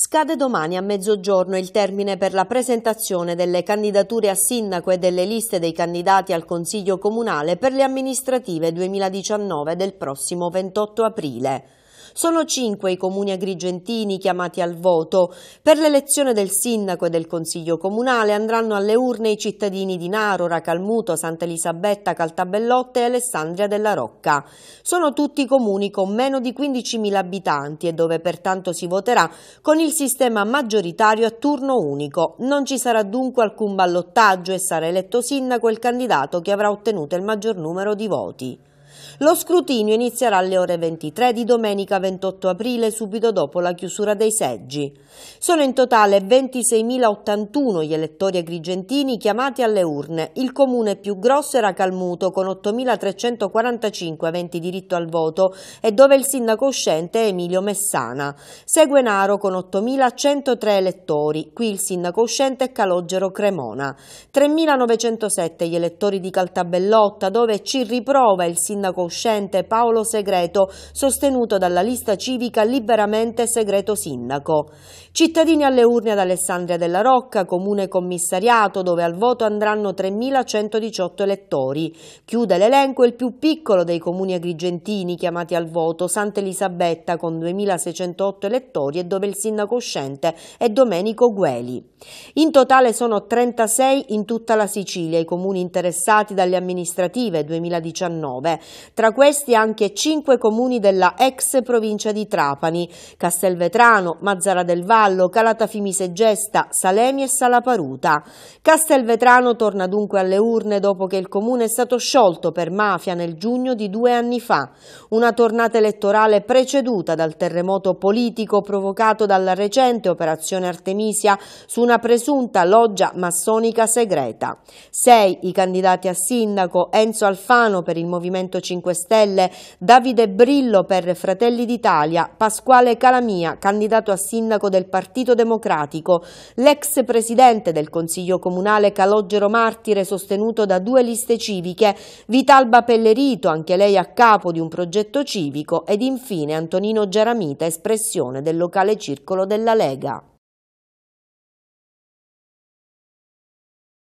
Scade domani a mezzogiorno il termine per la presentazione delle candidature a sindaco e delle liste dei candidati al Consiglio Comunale per le amministrative 2019 del prossimo 28 aprile. Sono cinque i comuni agrigentini chiamati al voto. Per l'elezione del sindaco e del consiglio comunale andranno alle urne i cittadini di Naro, Racalmuto, Santa Elisabetta, Caltabellotte e Alessandria della Rocca. Sono tutti comuni con meno di 15.000 abitanti e dove pertanto si voterà con il sistema maggioritario a turno unico. Non ci sarà dunque alcun ballottaggio e sarà eletto sindaco il candidato che avrà ottenuto il maggior numero di voti. Lo scrutinio inizierà alle ore 23 di domenica 28 aprile, subito dopo la chiusura dei seggi. Sono in totale 26.081 gli elettori agrigentini chiamati alle urne. Il comune più grosso era Calmuto, con 8.345 aventi diritto al voto e dove il sindaco uscente è Emilio Messana. Segue Naro con 8.103 elettori, qui il sindaco uscente è Calogero Cremona. 3.907 gli elettori di Caltabellotta, dove ci riprova il sindaco sindaco uscente Paolo Segreto, sostenuto dalla lista civica Liberamente Segreto Sindaco. Cittadini alle urne ad Alessandria della Rocca, comune commissariato dove al voto andranno 3.118 elettori. Chiude l'elenco il più piccolo dei comuni agrigentini chiamati al voto, Santa Elisabetta con 2.608 elettori e dove il sindaco uscente è Domenico Gueli. In totale sono 36 in tutta la Sicilia i comuni interessati dalle amministrative 2019 tra questi anche cinque comuni della ex provincia di Trapani, Castelvetrano, Mazzara del Vallo, Calatafimise Gesta, Salemi e Salaparuta. Castelvetrano torna dunque alle urne dopo che il comune è stato sciolto per mafia nel giugno di due anni fa, una tornata elettorale preceduta dal terremoto politico provocato dalla recente operazione Artemisia su una presunta loggia massonica segreta. Sei i candidati a sindaco Enzo Alfano per il Movimento Movimento 5 Stelle, Davide Brillo per Fratelli d'Italia, Pasquale Calamia, candidato a sindaco del Partito Democratico, l'ex presidente del Consiglio Comunale Calogero Martire sostenuto da due liste civiche, Vitalba Pellerito, anche lei a capo di un progetto civico ed infine Antonino Geramita, espressione del locale circolo della Lega.